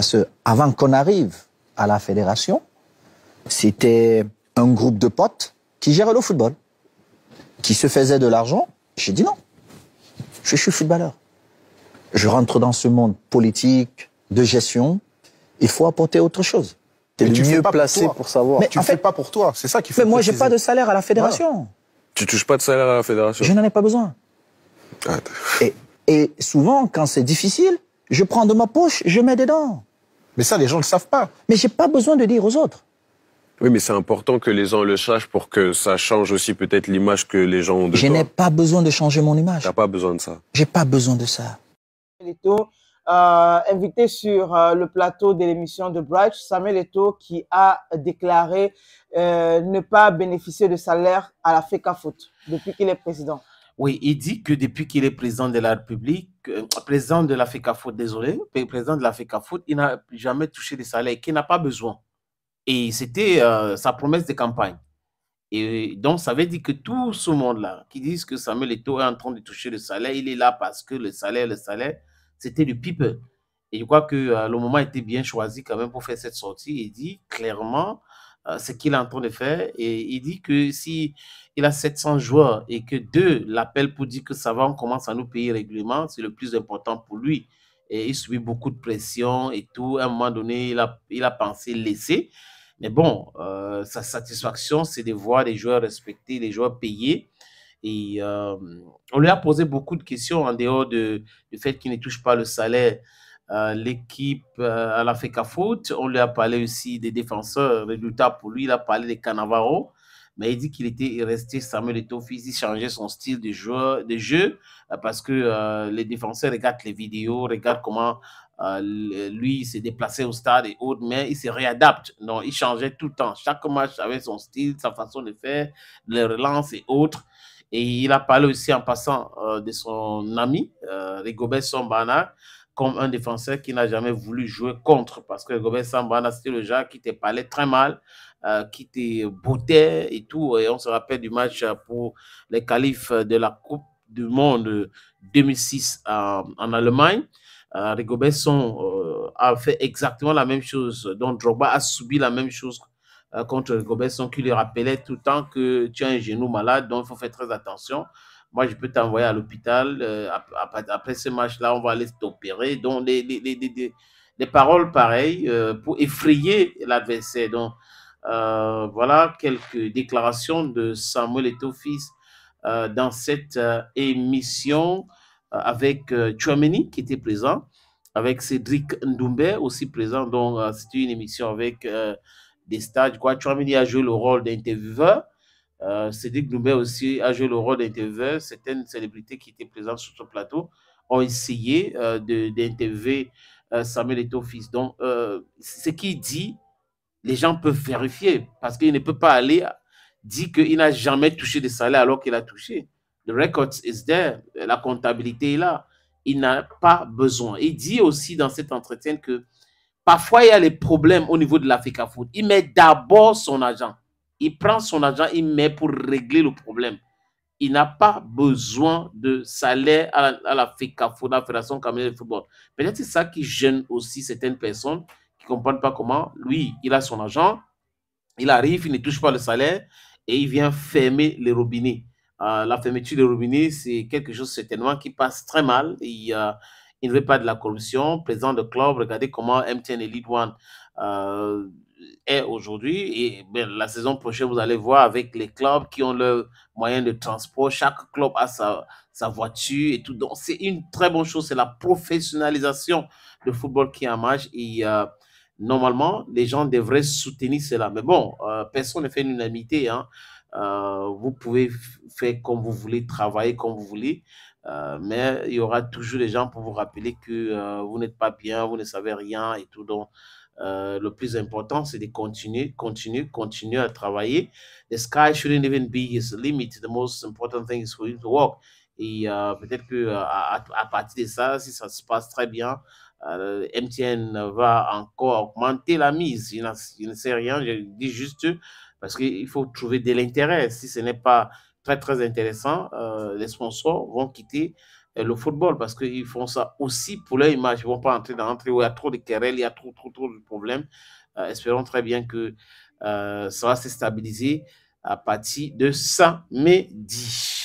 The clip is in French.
Parce qu'avant qu'on arrive à la fédération, c'était un groupe de potes qui gérait le football, qui se faisait de l'argent. J'ai dit non, je suis footballeur. Je rentre dans ce monde politique, de gestion, il faut apporter autre chose. Tu es mieux placé pour, savoir. Mais tu ne fais pas pour toi, c'est ça qu'il faut. Mais moi, je n'ai pas de salaire à la fédération. Tu Tu touches pas de salaire à la fédération. Je n'en ai pas besoin. Ah, et, et souvent, quand c'est difficile, je prends de ma poche, je mets dedans. Mais ça, les gens ne le savent pas. Mais j'ai pas besoin de dire aux autres. Oui, mais c'est important que les gens le sachent pour que ça change aussi peut-être l'image que les gens ont de je Je n'ai pas besoin de changer mon image. T'as pas besoin de ça. J'ai pas besoin de ça. Eto, euh, invité sur euh, le plateau de l'émission de Bright, Samuel Eto qui a déclaré euh, ne pas bénéficier de salaire à la FECAFOT depuis qu'il est président. Oui, il dit que depuis qu'il est président de la République, euh, président de la désolé, président de la foot, il n'a jamais touché de salaire qu'il n'a pas besoin. Et c'était euh, sa promesse de campagne. Et donc, ça veut dire que tout ce monde-là, qui disent que Samuel Eto'o est en train de toucher le salaire, il est là parce que le salaire, le salaire, c'était du pipe. Et je crois que euh, le moment était bien choisi quand même pour faire cette sortie. Il dit clairement euh, ce qu'il est en train de faire. Et il dit que si il a 700 joueurs et que deux l'appellent pour dire que ça va, on commence à nous payer régulièrement, c'est le plus important pour lui. Et il subit beaucoup de pression et tout. À un moment donné, il a, il a pensé laisser. Mais bon, euh, sa satisfaction, c'est de voir les joueurs respectés, les joueurs payés. Et euh, on lui a posé beaucoup de questions en dehors de, du fait qu'il ne touche pas le salaire. Euh, l'équipe à la FECA Foot. On lui a parlé aussi des défenseurs. Résultat, pour lui, il a parlé des Canavaro. Mais il dit qu'il était resté Samuel Eto'o il changeait son style de, de jeu euh, parce que euh, les défenseurs regardent les vidéos, regardent comment lui s'est déplacé au stade et autres, mais il se réadapte. Non, il changeait tout le temps. Chaque match avait son style, sa façon de faire, les relances et autres. Et il a parlé aussi en passant de son ami, euh, Rigobert Sombana, comme un défenseur qui n'a jamais voulu jouer contre, parce que Gobert Sambana, c'était le genre qui te parlait très mal, euh, qui te boutait et tout. Et on se rappelle du match euh, pour les qualifs de la Coupe du Monde 2006 en Allemagne. Euh, Rigobertson euh, a fait exactement la même chose. Donc Drogba a subi la même chose contre Rigobertson, qui lui rappelait tout le temps que tu as un genou malade, donc il faut faire très attention moi, je peux t'envoyer à l'hôpital. Euh, après, ce match-là, on va aller t'opérer. Donc, des paroles pareilles euh, pour effrayer l'adversaire. Donc, euh, voilà quelques déclarations de Samuel Eto'o fils dans cette émission avec Chouameni qui était présent, avec Cédric Ndoumbe aussi présent. Donc, c'était une émission avec des stages. Quoi. Chouameni a joué le rôle d'intervieweur. Euh, Cédric aussi a joué le rôle d'intervieweur. Certaines célébrités qui étaient présentes sur ce plateau ont essayé euh, d'interviewer euh, Samuel Eto'o fils. Donc, ce qu'il dit, les gens peuvent vérifier parce qu'il ne peut pas aller dire qu'il n'a jamais touché de salaire alors qu'il a touché. The records is there. La comptabilité est là. Il n'a pas besoin. Il dit aussi dans cet entretien que parfois il y a les problèmes au niveau de l'Africa Food. Il met d'abord son agent. Il prend son argent, il met pour régler le problème. Il n'a pas besoin de salaire à la, à la e Fédération cameroun de Football. Peut-être c'est ça qui gêne aussi certaines personnes qui ne comprennent pas comment, lui, il a son argent, il arrive, il ne touche pas le salaire et il vient fermer les robinets. Euh, la fermeture des robinets, c'est quelque chose certainement qui passe très mal. Euh, il ne veut pas de la corruption. Président de club, regardez comment MTN Elite One euh, est aujourd'hui. Et ben, la saison prochaine, vous allez voir avec les clubs qui ont leurs moyens de transport. Chaque club a sa, sa voiture et tout. Donc, c'est une très bonne chose. C'est la professionnalisation du football qui est en marche. Et euh, normalement, les gens devraient soutenir cela. Mais bon, euh, personne ne fait une unanimité. Hein. Euh, vous pouvez faire comme vous voulez, travailler comme vous voulez. mais il y aura toujours des gens pour vous rappeler que vous n'êtes pas bien, vous ne savez rien et tout. Donc, euh, le plus important, c'est de continuer, continuer, continuer à travailler. The sky shouldn't even be his limit. The most important thing is for him to work. Et euh, peut-être que euh, à, partir de ça, si ça se passe très bien, MTN va encore augmenter la mise. Il je ne sais rien, je dis juste parce qu'il faut trouver de l'intérêt. Si ce n'est pas très, très intéressant, les sponsors vont quitter le football parce qu'ils font ça aussi pour leur image. Ils ne vont pas entrer dans l'entrée où il y a trop de querelles, il y a trop, trop, trop de problèmes. Euh, espérons très bien que euh, ça va se stabiliser à partir de samedi.